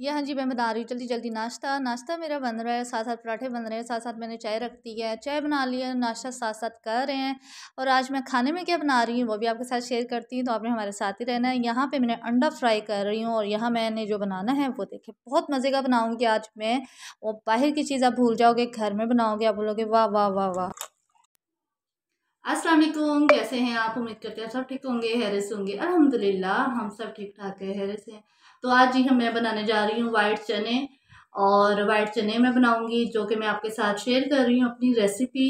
ये हाँ जी मैं बता रही हूँ जल्दी जल्दी नाश्ता नाश्ता मेरा बन रहा है साथ साथ पराठे बन रहे हैं साथ साथ मैंने चाय रख दी है चाय बना लिया है नाश्ता साथ साथ कर रहे हैं और आज मैं खाने में क्या बना रही हूँ वो भी आपके साथ शेयर करती हूँ तो आपने हमारे साथ ही रहना है यहाँ पे मैंने अंडा फ्राई कर रही हूँ और यहाँ मैंने जो बनाना है वो देखे बहुत मज़े का बनाऊँगी आज मैं और बाहर की चीज़ आप भूल जाओगे घर में बनाओगे आप बोलोगे वाह वाह वाह वाह असलम कैसे हैं आप उम्मीद करते हैं सब ठीक होंगे हैरस होंगे लाला हम सब ठीक ठाक है हैरस हैं तो आज ही हम मैं बनाने जा रही हूँ वाइट चने और वाइट चने मैं बनाऊँगी जो कि मैं आपके साथ शेयर कर रही हूँ अपनी रेसिपी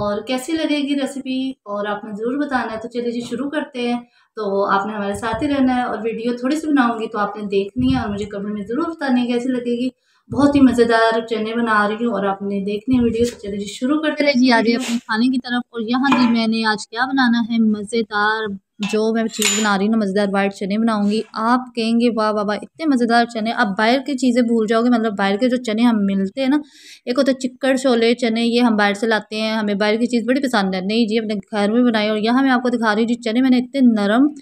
और कैसी लगेगी रेसिपी और आपने ज़रूर बताना है तो चलिए जी शुरू करते हैं तो आपने हमारे साथ ही रहना है और वीडियो थोड़ी सी बनाऊँगी तो आपने देखनी है और मुझे कमेंट में ज़रूर बतानी है कैसी लगेगी बहुत ही मज़ेदार चने बना रही हूँ और आपने देखने वीडियो तो चले जी शुरू करते रहिए जी आगे अपने खाने की तरफ और यहाँ जी मैंने आज क्या बनाना है मज़ेदार जो मैं चीज़ बना रही हूँ ना मज़ेदार वाइट चने बनाऊंगी आप कहेंगे वाह वाह इतने मज़ेदार चने आप बाहर की चीज़ें भूल जाओगे मतलब बाहर के जो चने हम मिलते हैं ना एक होता है चिक्कड़ छोले चने ये हम बाहर से लाते हैं हमें बाहर की चीज़ बड़ी पसंद है नहीं जी अपने घर में बनाई और यहाँ मैं आपको दिखा रही हूँ जी चने मैंने इतने नरम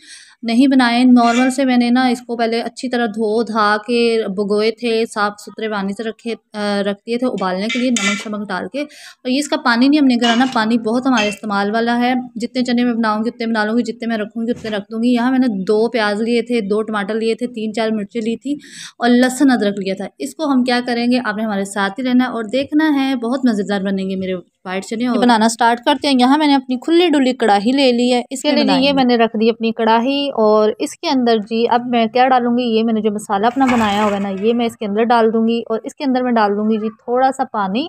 नहीं बनाए नॉर्मल से मैंने ना इसको पहले अच्छी तरह धो धा के भगोए थे साफ़ सुथरे पानी से रखे रख दिए थे उबालने के लिए नमक शमक डाल के और ये इसका पानी नहीं हमने कराना पानी बहुत हमारे इस्तेमाल वाला है जितने चने मैं बनाऊँगी उतने बना लूँगी जितने मैं रखूँगी उतने रख दूँगी यहाँ मैंने दो प्याज लिए थे दो टमाटर लिए थे तीन चार मिर्चें ली थी और लहसुन अदरक लिया था इसको हम क्या करेंगे आपने हमारे साथ ही रहना और देखना है बहुत मज़ेदार बनेंगे मेरे वाइट चने और बनाना स्टार्ट करते हैं यहाँ मैंने अपनी खुली डुली कढ़ाई ले ली है इसके लिए ये मैंने रख दी अपनी कढ़ाई और इसके अंदर जी अब मैं क्या डालूंगी ये मैंने जो मसाला अपना बनाया हुआ है ना ये मैं इसके अंदर डाल दूंगी और इसके अंदर मैं डाल दूंगी जी थोड़ा सा पानी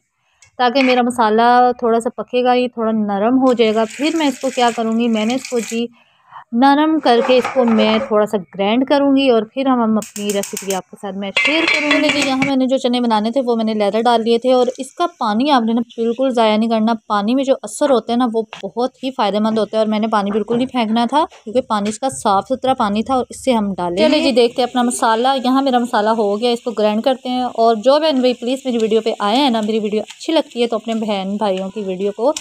ताकि मेरा मसाला थोड़ा सा पकेगा ये थोड़ा नरम हो जाएगा फिर मैं इसको क्या करूँगी मैंने इसको जी नरम करके इसको मैं थोड़ा सा ग्रैंड करूँगी और फिर हम हम अपनी रेसिपी आपके साथ मैं शेयर करूँगी लेकिन यहाँ मैंने जो चने बनाने थे वो मैंने लेदर डाल लिए थे और इसका पानी आपने ना बिल्कुल ज़ाया नहीं करना पानी में जो असर होता है ना वो बहुत ही फ़ायदेमंद होते हैं और मैंने पानी बिल्कुल नहीं फेंकना था क्योंकि पानी इसका साफ़ सुथरा पानी था और इससे हम डालें चले जी देखते हैं अपना मसाला यहाँ मेरा मसाला हो गया इसको ग्रैंड करते हैं और जो बहन भाई प्लीज़ मेरी वीडियो पर आए हैं ना मेरी वीडियो अच्छी लगती है तो अपने बहन भाइयों की वीडियो को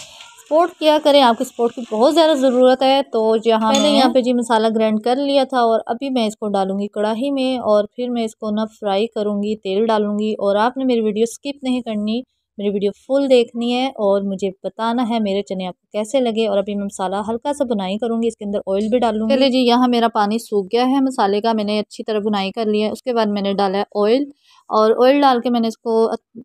सपोर्ट किया करें आपके सपोर्ट की बहुत ज़्यादा ज़रूरत है तो जहाँ मैंने यहाँ पे जी मसाला ग्राइंड कर लिया था और अभी मैं इसको डालूंगी कढ़ाई में और फिर मैं इसको ना फ्राई करूँगी तेल डालूंगी और आपने मेरी वीडियो स्किप नहीं करनी मेरी वीडियो फुल देखनी है और मुझे बताना है मेरे चने आपको कैसे लगे और अभी मैं मसाला हल्का सा बुनाई करूँगी इसके अंदर ऑयल भी डालूंगी पहले जी यहाँ मेरा पानी सूख गया है मसाले का मैंने अच्छी तरह बुनाई कर लिया है उसके बाद मैंने डाला है ऑयल और ऑयल डाल के मैंने इसको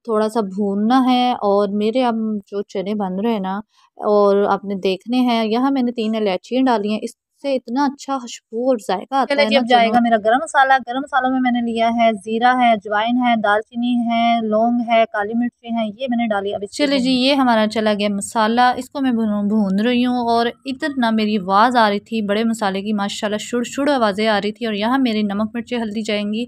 थोड़ा सा भूनना है और मेरे अब जो चने बन रहे हैं ना और आपने देखने हैं यहाँ मैंने तीन इलायचियाँ डाली हैं इस से इतना अच्छा खुशबू और जायका आता है अब जाएगा मेरा गरम मसाला गरम मसालों में मैंने लिया है जीरा है अजवाइन है दालचीनी है लौंग है काली मिर्ची है ये मैंने डाली अभी चले जी ये हमारा चला गया मसाला इसको मैं भून रही हूँ और इधर ना मेरी आवाज़ आ रही थी बड़े मसाले की माशाल्लाह शुड़ शुड़ आवाज़ें आ रही थी और यहाँ मेरी नमक मिर्ची हल्दी जाएंगी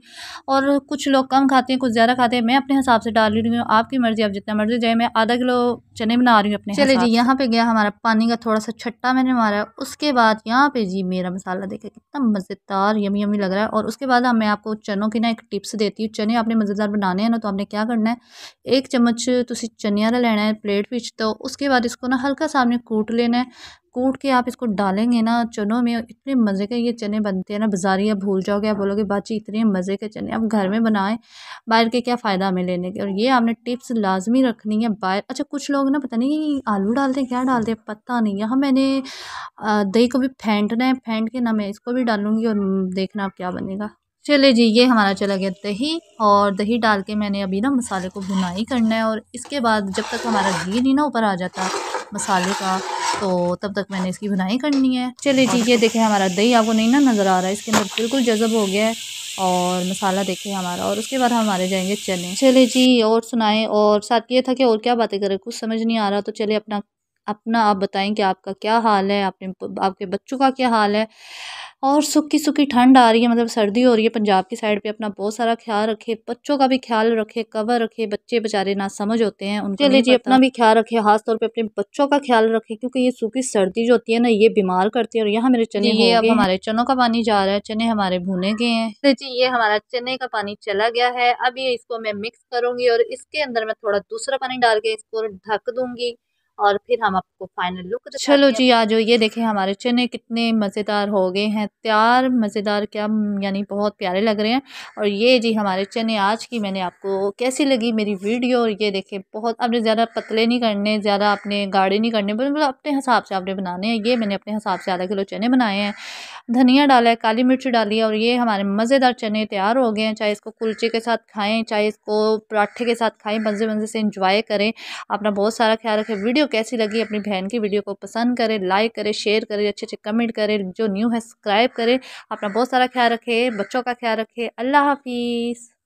और कुछ लोग कम खाते हैं कुछ ज़्यादा खाते हैं मैं अपने हिसाब से डाल रही हूँ आपकी मर्ज़ी आप जितना मर्ज़ी जाए मैं आधा किलो चने बना रही हूँ अपने चले जी यहाँ पे गया हमारा पानी का थोड़ा सा छट्टा मैंने मारा उसके बाद यहाँ पे पे जी मेरा मसाला देखिए कितना मज़ेदार यमी यमी लग रहा है और उसके बाद मैं आपको चनों की ना एक टिप्स देती हूँ चने आपने मज़ेदार बनाने हैं ना तो आपने क्या करना है एक चम्मच तुम चनिया लेना है प्लेट बिच तो उसके बाद इसको ना हल्का सा आपने कूट लेना है कूट के आप इसको डालेंगे ना चनों में इतने मज़े के ये चने बनते हैं ना बाज़ारी आप भूल जाओगे आप बोलोगे बाची इतने मज़े के चने आप घर में बनाएं बाहर के क्या फ़ायदा हमें लेने के और ये आपने टिप्स लाजमी रखनी है बाहर अच्छा कुछ लोग ना पता नहीं आलू डालते क्या डालते हैं पता नहीं यहाँ मैंने दही को भी फेंटना है फेंट के ना मैं इसको भी डालूँगी और देखना आप क्या बनेगा चले जी ये हमारा चला गया दही और दही डाल के मैंने अभी ना मसाले को भुनाई करना है और इसके बाद जब तक हमारा घी नहीं ना ऊपर आ जाता मसाले का तो तब तक मैंने इसकी बुनाई करनी है चलिए जी ये देखें हमारा दही आपको नहीं ना नज़र आ रहा है इसके अंदर बिल्कुल जज़ब हो गया है और मसाला देखें हमारा और उसके बाद हमारे जाएंगे चने चले जी और सुनाएं और साथ ये था कि और क्या बातें करें कुछ समझ नहीं आ रहा तो चले अपना अपना आप बताएं कि आपका क्या हाल है आपने आपके बच्चों का क्या हाल है और सूखी सूखी ठंड आ रही है मतलब सर्दी हो रही है पंजाब की साइड पे अपना बहुत सारा ख्याल रखे बच्चों का भी ख्याल रखे कवर रखे बच्चे बेचारे ना समझ होते हैं उनके लिए जी अपना भी ख्याल रखे खास तौर पे अपने बच्चों का ख्याल रखे क्योंकि ये सूखी सर्दी जो होती है ना ये बीमार करती है और यहाँ मेरे चने ये अब हमारे चनों का पानी जा रहा है चने हमारे भुने गए हैं जी ये हमारा चने का पानी चला गया है अब ये इसको मैं मिक्स करूंगी और इसके अंदर मैं थोड़ा दूसरा पानी डाल के इसको ढक दूंगी और फिर हम आपको फाइनल लुक चलो जी आज ये देखें हमारे चने कितने मज़ेदार हो गए हैं तैयार मज़ेदार क्या यानी बहुत प्यारे लग रहे हैं और ये जी हमारे चने आज की मैंने आपको कैसी लगी मेरी वीडियो और ये देखें बहुत आपने ज़्यादा पतले नहीं करने ज़्यादा अपने गाढ़े नहीं करने मतलब अपने हिसाब से आपने बनाने हैं ये मैंने अपने हिसाब से आधा किलो चने बनाए हैं धनिया डाला है काली मिर्च डाली है और ये हमारे मज़ेदार चने तैयार हो गए हैं चाहे इसको कुल्चे के साथ खाएँ चाहे इसको पराठे के साथ खाएँ मज़े मज़े से इंजॉय करें अपना बहुत सारा ख्याल रखें वीडियो कैसी लगी अपनी बहन की वीडियो को पसंद करें लाइक करें शेयर करें अच्छे अच्छे कमेंट करें जो न्यू है सब्सक्राइब करें अपना बहुत सारा ख्याल रखें बच्चों का ख्याल रखें अल्लाह हाफिज़